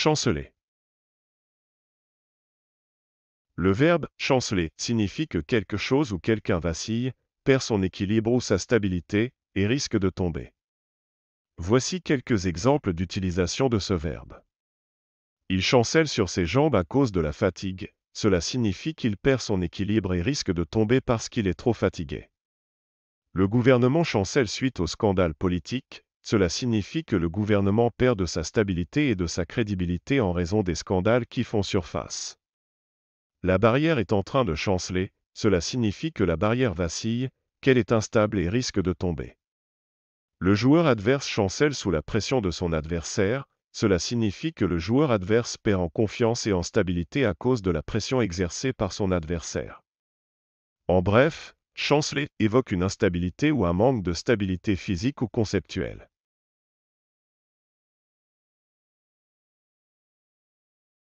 Chanceler. Le verbe chanceler signifie que quelque chose ou quelqu'un vacille, perd son équilibre ou sa stabilité, et risque de tomber. Voici quelques exemples d'utilisation de ce verbe. Il chancelle sur ses jambes à cause de la fatigue, cela signifie qu'il perd son équilibre et risque de tomber parce qu'il est trop fatigué. Le gouvernement chancelle suite au scandale politique, cela signifie que le gouvernement perd de sa stabilité et de sa crédibilité en raison des scandales qui font surface. La barrière est en train de chanceler, cela signifie que la barrière vacille, qu'elle est instable et risque de tomber. Le joueur adverse chancelle sous la pression de son adversaire, cela signifie que le joueur adverse perd en confiance et en stabilité à cause de la pression exercée par son adversaire. En bref, chanceler évoque une instabilité ou un manque de stabilité physique ou conceptuelle.